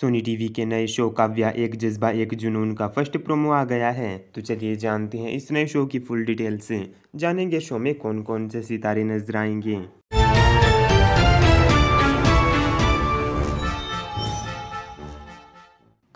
Sony TV के नए show Kavya एक जज्बा एक जुनून का फर्स्ट प्रोमो आ गया है तो चलिए जानते हैं इस नए शो की फुल डिटेल से जानेंगे शो में कौन कौन से सितारे नजर आएंगे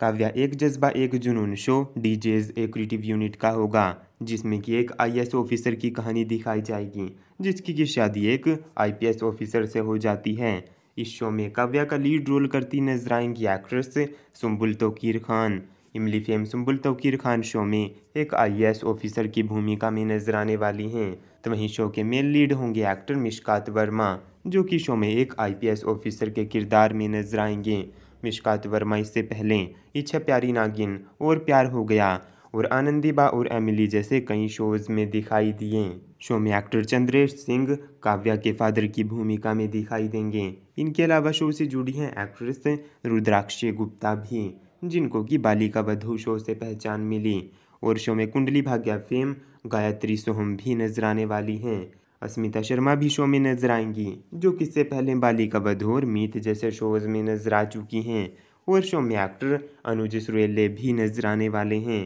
काव्या एक जज्बा एक जुनून शो डीजेज एक यूनिट का होगा जिसमें कि एक आईएएस ऑफिसर की कहानी दिखाई जाएगी जिसकी की शादी एक आईपीएस ऑफिसर से हो जाती है इस शो में काव्या का लीड रोल करती नजर आएंगी actress Sumbul Touqeer Khan Imlie fame Sumbul Touqeer Khan show में एक आईएएस ऑफिसर की भूमिका में नजर आने वाली हैं तो वहीं शो के मेन लीड होंगे एक्टर मिशकात वर्मा जो कि शो में एक आईपीएस ऑफिसर के किरदार में नजर आएंगे मिशकात वर्मा इससे पहले इच्छा प्यारी नागिन और प्यार हो गया और आनंदीबा और एमिली जैसे कई शोज़ में दिखाई दिए शो में एक्टर चंद्रेश सिंह काव्या के फादर की भूमिका में दिखाई देंगे इनके अलावा शो से जुड़ी हैं एक्ट्रेस रुद्राक्षी गुप्ता भी जिनको कि बालिका वधु शो से पहचान मिली और शो में कुंडली भाग्या फेम गायत्री सोहम भी नजर आने वाली हैं अस्मिता शर्मा भी शो में नजर आएंगी जो किससे पहले बालिका वधु और मीत जैसे शोज में नजर आ चुकी हैं और शो में एक्टर अनुज सुरेले भी नजर आने वाले हैं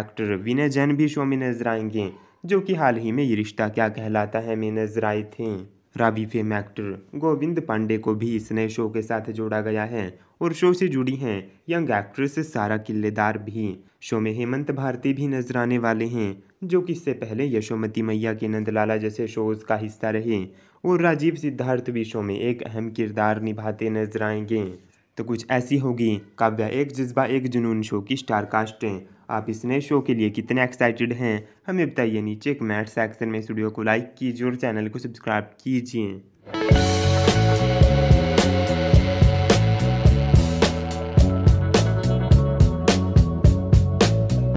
एक्टर विनय जैन भी शो में नजर आएंगे जो कि हाल ही में ये रिश्ता क्या कहलाता है में नजर आए थे राबी फेम एक्टर गोविंद पांडे को भी इस नए शो के साथ जोड़ा गया है और शो से जुड़ी हैं यंग एक्ट्रेस सारा किल्लेदार भी शो में हेमंत भारती भी नजर आने वाले हैं जो कि इससे पहले यशोमती मैया के नंदलाला जैसे शोज का हिस्सा रहे और राजीव सिद्धार्थ भी शो में एक अहम किरदार निभाते नजर आएंगे तो कुछ ऐसी होगी काव्या एक जज्बा एक जुनून शो की स्टारकास्ट आप इस नए शो के लिए कितने एक्साइटेड हैं हमें बताइए नीचे कमेंट सेक्शन में इस वीडियो को लाइक कीजिए और चैनल को सब्सक्राइब कीजिए